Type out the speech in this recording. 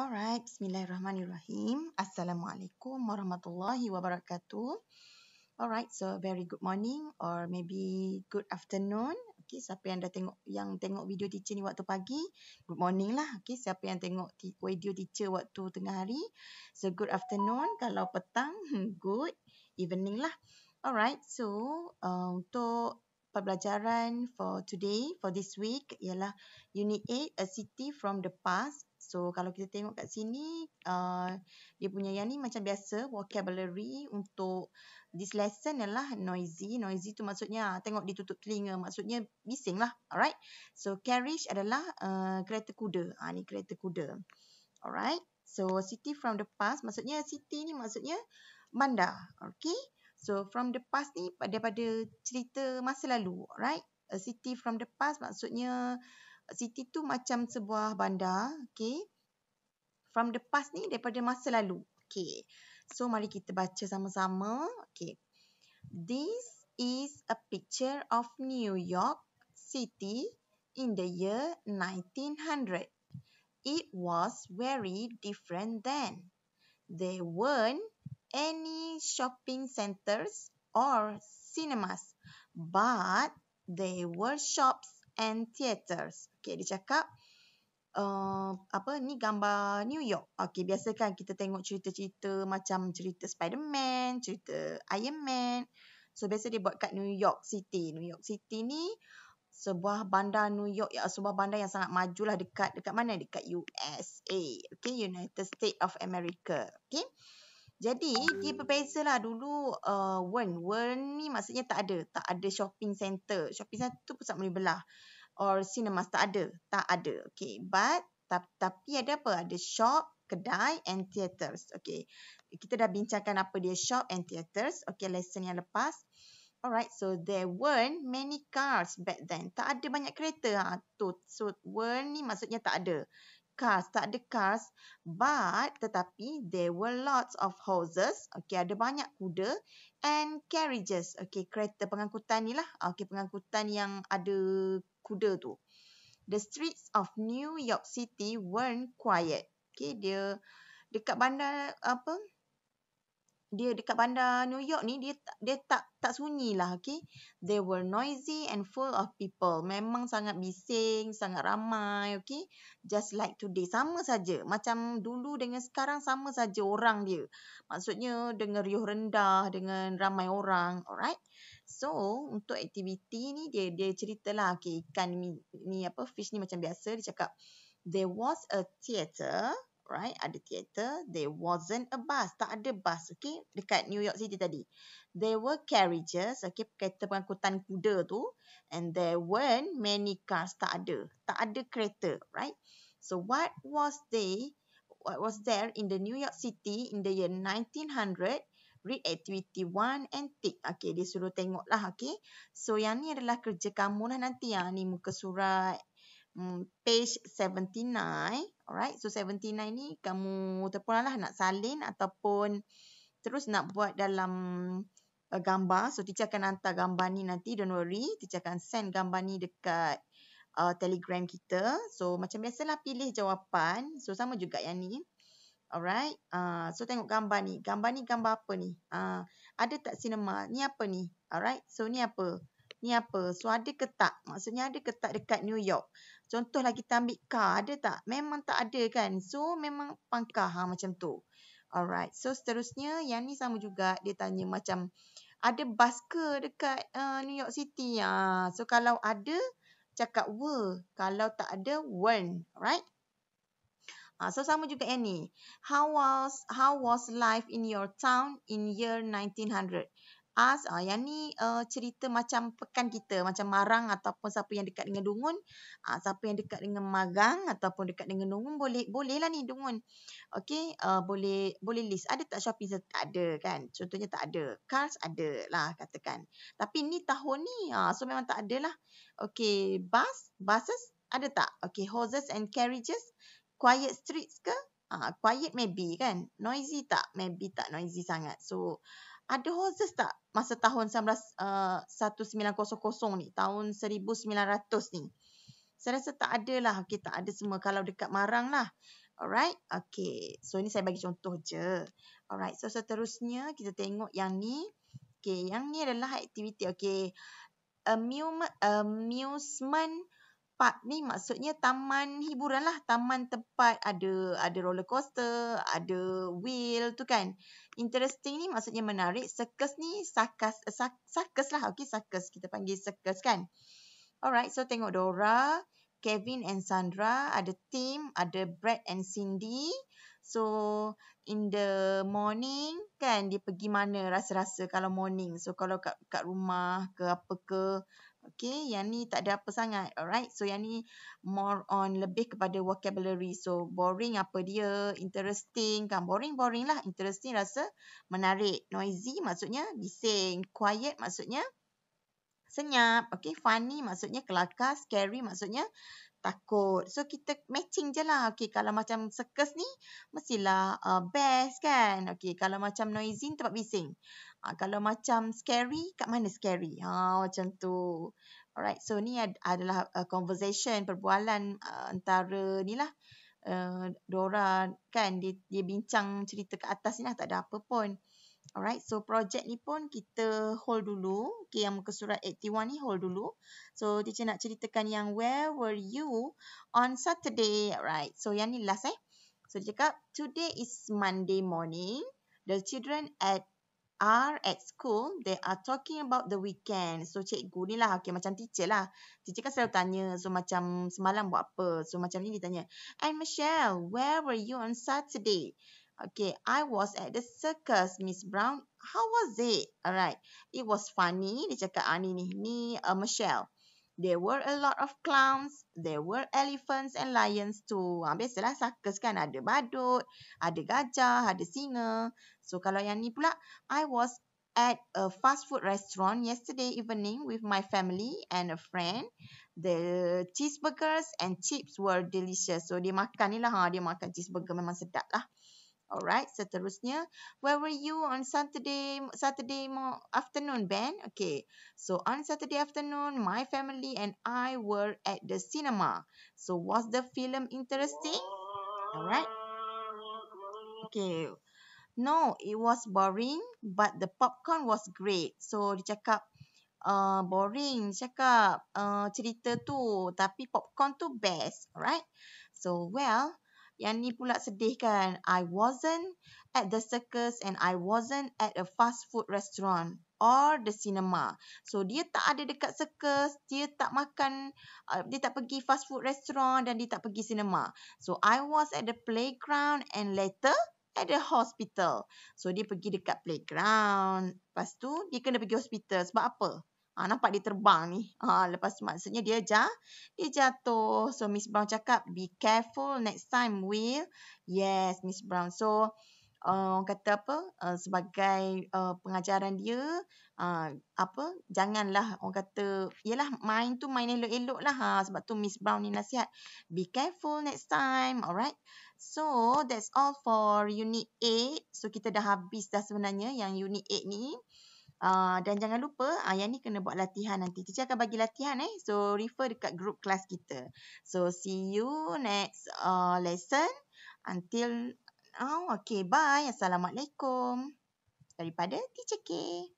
Alright, bismillahirrahmanirrahim. Assalamualaikum warahmatullahi wabarakatuh. Alright, so very good morning or maybe good afternoon. Okay, siapa yang dah tengok yang tengok video teacher ni waktu pagi, good morning lah. Okay, siapa yang tengok video teacher waktu tengah hari, so good afternoon. Kalau petang, hmm, good evening lah. Alright, so uh, untuk pembelajaran for today, for this week ialah Unit 8, A City from the Past So kalau kita tengok kat sini uh, dia punya yang ni macam biasa vocabulary untuk this lesson ialah noisy. Noisy tu maksudnya ah, tengok ditutup telinga maksudnya bising lah. Alright. So carriage adalah uh, kereta kuda. Ha, ni kereta kuda. Alright. So city from the past maksudnya city ni maksudnya bandar. Okay. So from the past ni daripada cerita masa lalu. Alright. A city from the past maksudnya uh, city tu macam sebuah bandar, okay. From the past ni, daripada masa lalu. Okay, so mari kita baca sama-sama. Okay, this is a picture of New York City in the year 1900. It was very different then. There weren't any shopping centers or cinemas, but there were shops and Theatres. Okay, dia cakap uh, apa ni gambar New York. Okay, biasa kan kita tengok cerita-cerita macam cerita Spider-Man, cerita Iron Man. So biasa dia buat kat New York City. New York City ni sebuah bandar New York, ya, sebuah bandar yang sangat majulah dekat dekat mana? Dekat USA. Okay, United States of America. Okay. Jadi dia hmm. berbeza lah dulu uh, Wen. Wen ni maksudnya tak ada. Tak ada shopping center. Shopping center tu pusat beli belah. Or cinema tak ada. Tak ada. Okay. But tapi ada apa? Ada shop, kedai and theatres. Okay. Kita dah bincangkan apa dia shop and theatres. Okay. Lesson yang lepas. Alright, so there weren't many cars back then. Tak ada banyak kereta. Ha. So, weren't ni maksudnya tak ada cars, tak ada cars. But, tetapi, there were lots of horses. Okay, ada banyak kuda. And carriages. Okay, kereta pengangkutan ni lah. Okay, pengangkutan yang ada kuda tu. The streets of New York City weren't quiet. Okay, dia dekat bandar apa? dia dekat bandar New York ni dia dia tak tak sunyi lah okay they were noisy and full of people memang sangat bising sangat ramai okay just like today sama saja macam dulu dengan sekarang sama saja orang dia maksudnya dengan riuh rendah dengan ramai orang alright so untuk aktiviti ni dia dia cerita lah okay ikan ni, ni apa fish ni macam biasa dia cakap there was a theatre right? Ada teater. There wasn't a bus. Tak ada bus, okay? Dekat New York City tadi. There were carriages, okay? Kereta pengangkutan kuda tu. And there weren't many cars. Tak ada. Tak ada kereta, right? So, what was they, what was there in the New York City in the year 1900? Read activity 1 and tick. Okay, dia suruh tengok lah, okay? So, yang ni adalah kerja kamu lah nanti. Yang ni muka surat, hmm, page 79. Alright, so 79 ni kamu terpulanglah nak salin ataupun terus nak buat dalam uh, gambar. So teacher akan hantar gambar ni nanti, don't worry. Teacher akan send gambar ni dekat uh, telegram kita. So macam biasalah pilih jawapan. So sama juga yang ni. Alright, uh, so tengok gambar ni. Gambar ni gambar apa ni? Uh, ada tak sinema Ni apa ni? Alright, so ni apa? ni apa? So ada ke tak? Maksudnya ada ke tak dekat New York? Contohlah kita ambil car, ada tak? Memang tak ada kan? So memang pangkah ha, macam tu. Alright, so seterusnya yang ni sama juga dia tanya macam ada bus ke dekat uh, New York City? Ha? So kalau ada, cakap were. Kalau tak ada, weren't. Alright? Ha, so sama juga yang ni. How was, how was life in your town in year 1900? us. Uh, ah, yang ni uh, cerita macam pekan kita. Macam marang ataupun siapa yang dekat dengan dungun. Uh, siapa yang dekat dengan magang ataupun dekat dengan dungun. Boleh bolehlah ni dungun. Okay. Uh, boleh boleh list. Ada tak shopping? Tak ada kan. Contohnya tak ada. Cars ada lah katakan. Tapi ni tahun ni. Uh, so memang tak ada lah. Okay. Bus. Buses. Ada tak? Okay. Horses and carriages. Quiet streets ke? Uh, quiet maybe kan. Noisy tak? Maybe tak noisy sangat. So, uh, ada horses tak masa tahun 1900 eh, ni, tahun 1900 ni? Saya rasa tak ada lah, kita okay, ada semua kalau dekat Marang lah. Alright, okay. So, ini saya bagi contoh je. Alright, so seterusnya kita tengok yang ni. Okay, yang ni adalah aktiviti. Okay, amusement park ni maksudnya taman hiburan lah. Taman tempat ada ada roller coaster, ada wheel tu kan. Interesting ni maksudnya menarik. Circus ni sarkas, uh, sarkas lah. Okay, sarkas. Kita panggil sarkas kan. Alright, so tengok Dora, Kevin and Sandra. Ada Tim, ada Brad and Cindy. So, in the morning kan, dia pergi mana rasa-rasa kalau morning. So, kalau kat, kat rumah ke apa ke, Okay, yang ni tak ada apa sangat. Alright, so yang ni more on lebih kepada vocabulary. So, boring apa dia? Interesting kan? Boring-boring lah. Interesting rasa menarik. Noisy maksudnya bising. Quiet maksudnya senyap. Okay, funny maksudnya kelakar. Scary maksudnya takut. So kita matching je lah. Okay, kalau macam circus ni, mestilah uh, best kan. Okay, kalau macam noisy, tempat bising. Uh, kalau macam scary, kat mana scary? Ha, uh, macam tu. Alright, so ni ad- adalah uh, conversation, perbualan uh, antara ni lah. Uh, Dora kan, dia, dia bincang cerita ke atas ni lah. Tak ada apa pun. Alright, so projek ni pun kita hold dulu. Okay, yang muka surat 81 ni hold dulu. So, teacher nak ceritakan yang where were you on Saturday. Alright, so yang ni last eh. So, dia cakap, today is Monday morning. The children at are at school. They are talking about the weekend. So, cikgu ni lah. Okay, macam teacher lah. Teacher kan selalu tanya. So, macam semalam buat apa. So, macam ni dia tanya. And Michelle, where were you on Saturday? Okay, I was at the circus, Miss Brown. How was it? Alright, it was funny. Dia cakap, ah, ni, ni, ni, uh, Michelle. There were a lot of clowns. There were elephants and lions too. Ha, biasalah circus kan, ada badut, ada gajah, ada singa. So, kalau yang ni pula, I was at a fast food restaurant yesterday evening with my family and a friend. The cheeseburgers and chips were delicious. So, dia makan ni lah. Ha. Dia makan cheeseburger memang sedap lah. Alright, seterusnya. Where were you on Saturday Saturday afternoon, Ben? Okay, so on Saturday afternoon, my family and I were at the cinema. So, was the film interesting? Alright. Okay. No, it was boring, but the popcorn was great. So, dia cakap, uh, boring, dia cakap, uh, cerita tu, tapi popcorn tu best. Alright. So, well, yang ni pula sedih kan. I wasn't at the circus and I wasn't at a fast food restaurant or the cinema. So dia tak ada dekat circus, dia tak makan, uh, dia tak pergi fast food restaurant dan dia tak pergi cinema. So I was at the playground and later at the hospital. So dia pergi dekat playground. Lepas tu dia kena pergi hospital. Sebab apa? Ha, nampak dia terbang ni. Ha, lepas tu maksudnya dia, jah, dia jatuh. So Miss Brown cakap, be careful next time Will. Yes Miss Brown. So eh, orang kata apa, uh, sebagai uh, pengajaran dia, uh, apa, janganlah orang kata, yelah main tu main elok-elok lah. Ha. Sebab tu Miss Brown ni nasihat, be careful next time. Alright. So that's all for unit 8. So kita dah habis dah sebenarnya yang unit 8 ni. Ah, dan jangan lupa uh, yang ni kena buat latihan nanti. Teacher akan bagi latihan eh. So refer dekat group kelas kita. So see you next uh, lesson. Until oh okay bye. Assalamualaikum. Daripada Teacher K.